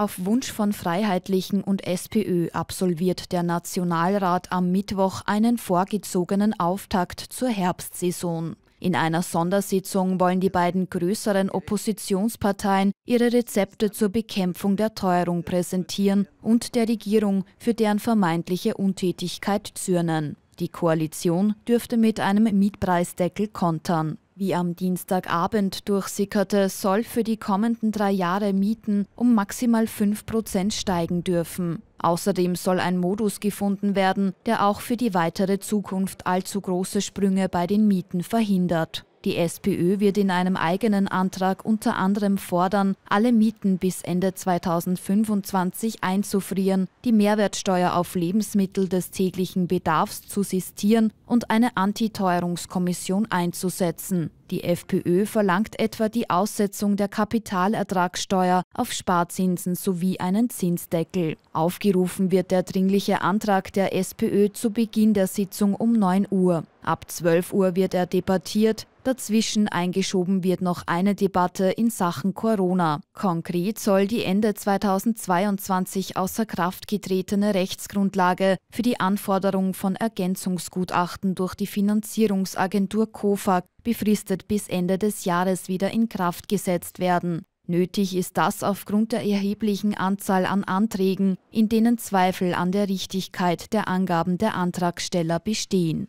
Auf Wunsch von Freiheitlichen und SPÖ absolviert der Nationalrat am Mittwoch einen vorgezogenen Auftakt zur Herbstsaison. In einer Sondersitzung wollen die beiden größeren Oppositionsparteien ihre Rezepte zur Bekämpfung der Teuerung präsentieren und der Regierung für deren vermeintliche Untätigkeit zürnen. Die Koalition dürfte mit einem Mietpreisdeckel kontern wie am Dienstagabend durchsickerte, soll für die kommenden drei Jahre Mieten um maximal 5 Prozent steigen dürfen. Außerdem soll ein Modus gefunden werden, der auch für die weitere Zukunft allzu große Sprünge bei den Mieten verhindert. Die SPÖ wird in einem eigenen Antrag unter anderem fordern, alle Mieten bis Ende 2025 einzufrieren, die Mehrwertsteuer auf Lebensmittel des täglichen Bedarfs zu sistieren und eine Antiteuerungskommission einzusetzen. Die FPÖ verlangt etwa die Aussetzung der Kapitalertragssteuer auf Sparzinsen sowie einen Zinsdeckel. Aufgerufen wird der dringliche Antrag der SPÖ zu Beginn der Sitzung um 9 Uhr. Ab 12 Uhr wird er debattiert. Dazwischen eingeschoben wird noch eine Debatte in Sachen Corona. Konkret soll die Ende 2022 außer Kraft getretene Rechtsgrundlage für die Anforderung von Ergänzungsgutachten durch die Finanzierungsagentur COFAG befristet bis Ende des Jahres wieder in Kraft gesetzt werden. Nötig ist das aufgrund der erheblichen Anzahl an Anträgen, in denen Zweifel an der Richtigkeit der Angaben der Antragsteller bestehen.